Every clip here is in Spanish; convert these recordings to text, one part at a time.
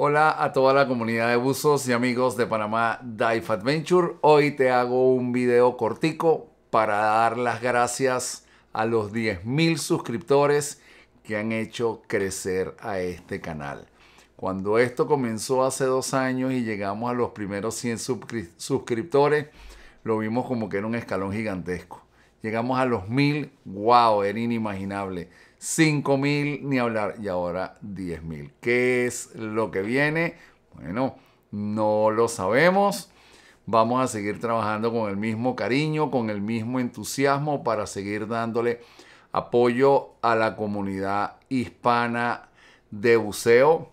Hola a toda la comunidad de buzos y amigos de Panamá Dive Adventure. Hoy te hago un video cortico para dar las gracias a los 10.000 suscriptores que han hecho crecer a este canal. Cuando esto comenzó hace dos años y llegamos a los primeros 100 suscriptores, lo vimos como que era un escalón gigantesco. Llegamos a los 1.000, wow, era inimaginable. 5.000 ni hablar, y ahora 10.000. ¿Qué es lo que viene? Bueno, no lo sabemos. Vamos a seguir trabajando con el mismo cariño, con el mismo entusiasmo para seguir dándole apoyo a la comunidad hispana de buceo.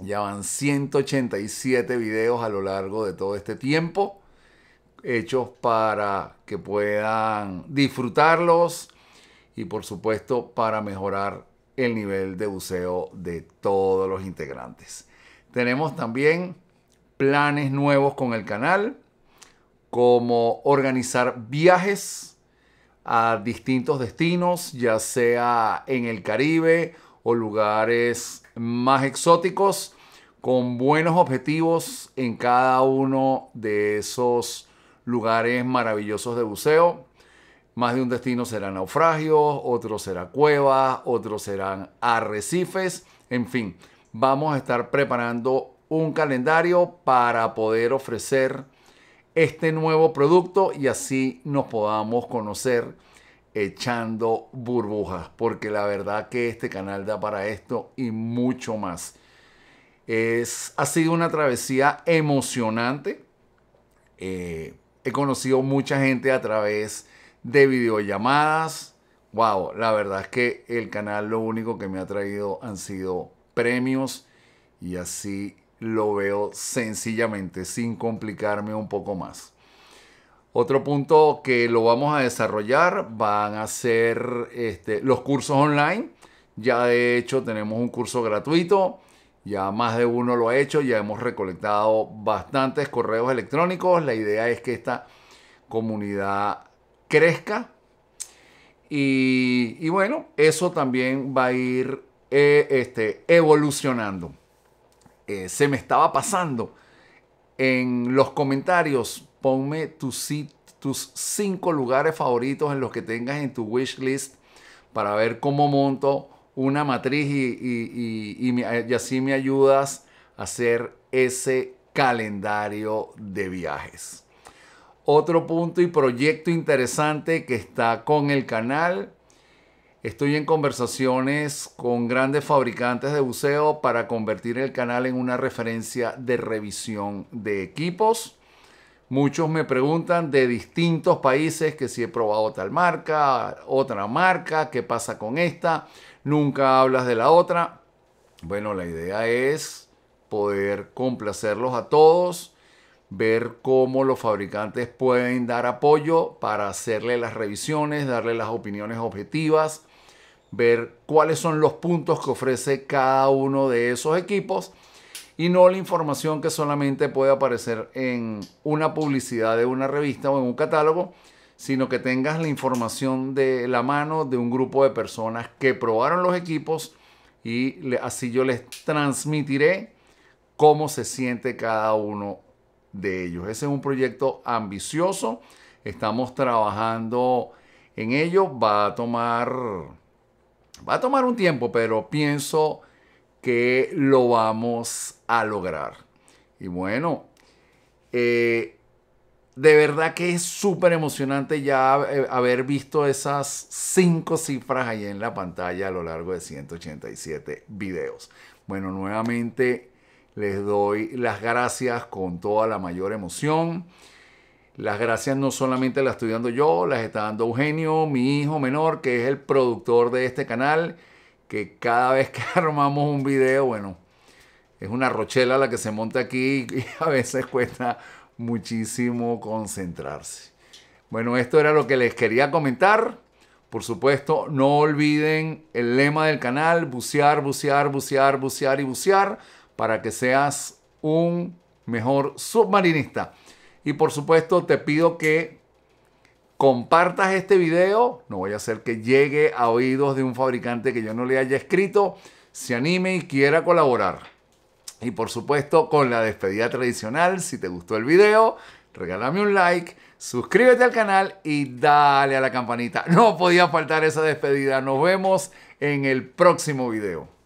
Ya van 187 videos a lo largo de todo este tiempo, hechos para que puedan disfrutarlos, y por supuesto para mejorar el nivel de buceo de todos los integrantes. Tenemos también planes nuevos con el canal, como organizar viajes a distintos destinos, ya sea en el Caribe o lugares más exóticos, con buenos objetivos en cada uno de esos lugares maravillosos de buceo. Más de un destino será naufragios, otros será cuevas, otros serán arrecifes, en fin, vamos a estar preparando un calendario para poder ofrecer este nuevo producto y así nos podamos conocer echando burbujas, porque la verdad que este canal da para esto y mucho más. Es, ha sido una travesía emocionante. Eh, he conocido mucha gente a través de videollamadas. Wow, la verdad es que el canal lo único que me ha traído han sido premios y así lo veo sencillamente, sin complicarme un poco más. Otro punto que lo vamos a desarrollar van a ser este, los cursos online. Ya de hecho tenemos un curso gratuito, ya más de uno lo ha hecho, ya hemos recolectado bastantes correos electrónicos. La idea es que esta comunidad crezca. Y, bueno, eso también va a ir eh, este, evolucionando. Eh, se me estaba pasando. En los comentarios, ponme tus, tus cinco lugares favoritos en los que tengas en tu wish list para ver cómo monto una matriz y, y, así me ayudas a hacer ese calendario de viajes. Otro punto y proyecto interesante que está con el canal. Estoy en conversaciones con grandes fabricantes de buceo para convertir el canal en una referencia de revisión de equipos. Muchos me preguntan de distintos países que si he probado tal marca, otra marca, qué pasa con esta, nunca hablas de la otra. Bueno, la idea es poder complacerlos a todos ver cómo los fabricantes pueden dar apoyo para hacerle las revisiones, darle las opiniones objetivas, ver cuáles son los puntos que ofrece cada uno de esos equipos y no la información que solamente puede aparecer en una publicidad de una revista o en un catálogo, sino que tengas la información de la mano de un grupo de personas que probaron los equipos y así yo les transmitiré cómo se siente cada uno de ellos. Ese es un proyecto ambicioso, estamos trabajando en ello, va a tomar, va a tomar un tiempo, pero pienso que lo vamos a lograr. Y bueno, eh, de verdad que es súper emocionante ya eh, haber visto esas cinco cifras ahí en la pantalla a lo largo de 187 videos. Bueno, nuevamente les doy las gracias con toda la mayor emoción. Las gracias no solamente las estoy dando yo, las está dando Eugenio, mi hijo menor, que es el productor de este canal, que cada vez que armamos un video, bueno, es una rochela la que se monta aquí y a veces cuesta muchísimo concentrarse. Bueno, esto era lo que les quería comentar. Por supuesto, no olviden el lema del canal, bucear, bucear, bucear, bucear y bucear, para que seas un mejor submarinista. Y por supuesto te pido que compartas este video. No voy a hacer que llegue a oídos de un fabricante que yo no le haya escrito. Se anime y quiera colaborar. Y por supuesto con la despedida tradicional, si te gustó el video, regálame un like, suscríbete al canal y dale a la campanita. No podía faltar esa despedida. Nos vemos en el próximo video.